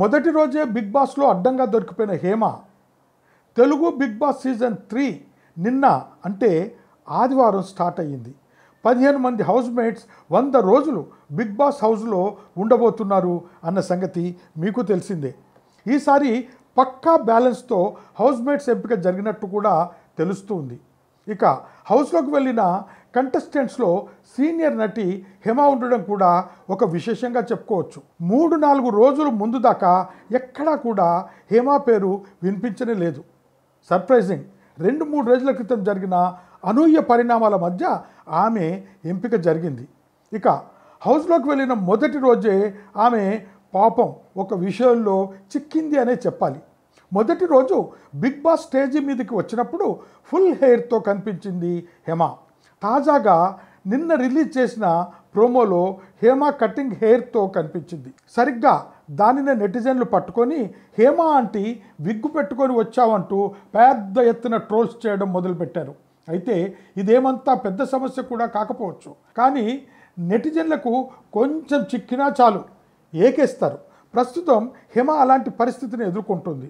మొదటి రోజే బిగ్ బాస్లో అడ్డంగా దొరికిపోయిన Hema Telugu Bigg Boss season three నిన్న అంటే ఆదివారం స్టార్ట్ అయ్యింది పదిహేను మంది హౌస్మేట్స్ వంద రోజులు బిగ్ బాస్ హౌస్లో ఉండబోతున్నారు అన్న సంగతి మీకు తెలిసిందే ఈసారి పక్కా బ్యాలెన్స్తో హౌస్మేట్స్ ఎంపిక జరిగినట్టు కూడా తెలుస్తుంది ఇక హౌస్లోకి వెళ్ళిన కంటెస్టెంట్స్లో సీనియర్ నటి హెమ ఉండడం కూడా ఒక విశేషంగా చెప్పుకోవచ్చు మూడు నాలుగు రోజులు ముందు దాకా ఎక్కడా కూడా హేమ పేరు వినిపించనే లేదు సర్ప్రైజింగ్ రెండు మూడు రోజుల క్రితం జరిగిన అనూహ్య పరిణామాల మధ్య ఆమె ఎంపిక జరిగింది ఇక హౌస్లోకి వెళ్ళిన మొదటి రోజే ఆమె పాపం ఒక విషయంలో చిక్కింది అనే చెప్పాలి మొదటి రోజు బిగ్ బాస్ స్టేజీ మీదకి వచ్చినప్పుడు ఫుల్ హెయిర్తో కనిపించింది హేమ తాజాగా నిన్న రిలీజ్ చేసిన ప్రోమోలో హేమ కటింగ్ హెయిర్తో కనిపించింది సరిగ్గా దానినే నెటిజన్లు పట్టుకొని హేమ ఆంటీ విగ్గు పెట్టుకొని వచ్చావంటూ పెద్ద ఎత్తున ట్రోల్స్ చేయడం మొదలుపెట్టారు అయితే ఇదేమంతా పెద్ద సమస్య కూడా కాకపోవచ్చు కానీ నెటిజన్లకు కొంచెం చిక్కినా చాలు ఏకేస్తారు ప్రస్తుతం హిమ అలాంటి పరిస్థితిని ఎదుర్కొంటుంది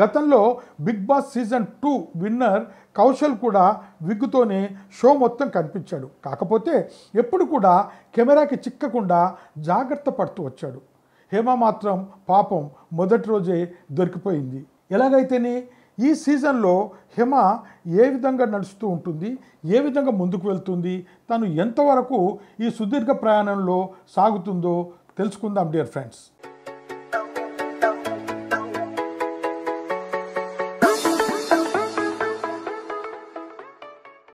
గతంలో Bigg Boss season two winner Kaushal కూడా విగ్గుతోనే షో మొత్తం కనిపించాడు కాకపోతే ఎప్పుడు కూడా కెమెరాకి చిక్కకుండా జాగ్రత్త పడుతూ వచ్చాడు హేమ మాత్రం పాపం మొదటి రోజే దొరికిపోయింది ఎలాగైతేనే ఈ సీజన్లో హిమ ఏ విధంగా నడుస్తూ ఉంటుంది ఏ విధంగా ముందుకు వెళ్తుంది తను ఎంతవరకు ఈ సుదీర్ఘ ప్రయాణంలో సాగుతుందో తెలుసుకుందాం డియర్ ఫ్రెండ్స్